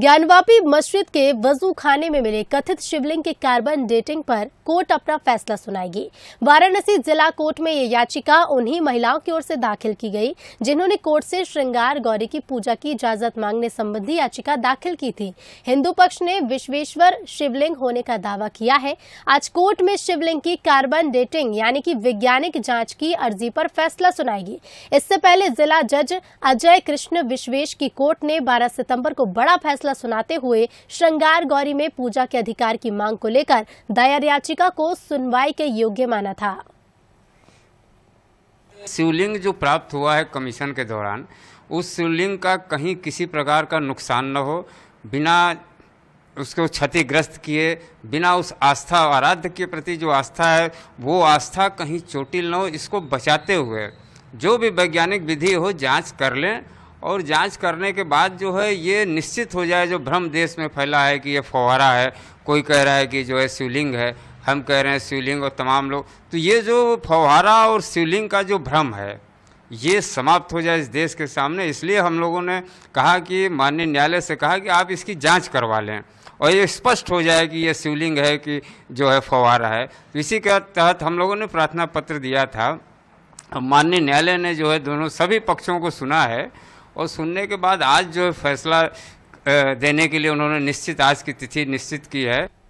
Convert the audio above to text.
ज्ञानवापी मस्जिद के वजू खाने में मिले कथित शिवलिंग के कार्बन डेटिंग पर कोर्ट अपना फैसला सुनाएगी वाराणसी जिला कोर्ट में ये याचिका उन्हीं महिलाओं की ओर से दाखिल की गई जिन्होंने कोर्ट से श्रृंगार गौरी की पूजा की इजाजत मांगने संबंधी याचिका दाखिल की थी हिंदू पक्ष ने विश्वेश्वर शिवलिंग होने का दावा किया है आज कोर्ट में शिवलिंग की कार्बन डेटिंग यानी की वैज्ञानिक जाँच की अर्जी पर फैसला सुनाएगी इससे पहले जिला जज अजय कृष्ण विश्वेश की कोर्ट ने बारह सितम्बर को बड़ा फैसला फैसला सुनाते हुए श्रृंगार गौरी में पूजा के अधिकार की मांग को लेकर दायर याचिका को सुनवाई के योग्य माना था शिवलिंग जो प्राप्त हुआ है कमीशन के दौरान उस शिवलिंग का कहीं किसी प्रकार का नुकसान न हो बिना उसको क्षतिग्रस्त किए बिना उस आस्था आराध्य के प्रति जो आस्था है वो आस्था कहीं चोटिल न हो इसको बचाते हुए जो भी वैज्ञानिक विधि हो जांच कर लें और जांच करने के बाद जो है ये निश्चित हो जाए जो भ्रम देश में फैला है कि ये फवारा है कोई कह रहा है कि जो है शिवलिंग है हम कह रहे हैं शिवलिंग और तमाम लोग तो ये जो फवारा और शिवलिंग का जो भ्रम है ये समाप्त हो जाए इस देश के सामने इसलिए हम लोगों ने कहा कि माननीय न्यायालय से कहा कि आप इसकी जांच करवा लें और ये स्पष्ट हो जाए कि ये शिवलिंग है कि जो है फवारा है तो इसी के तहत हम लोगों ने प्रार्थना पत्र दिया था माननीय न्यायालय ने जो है दोनों सभी पक्षों को सुना है और सुनने के बाद आज जो फैसला देने के लिए उन्होंने निश्चित आज की तिथि निश्चित की है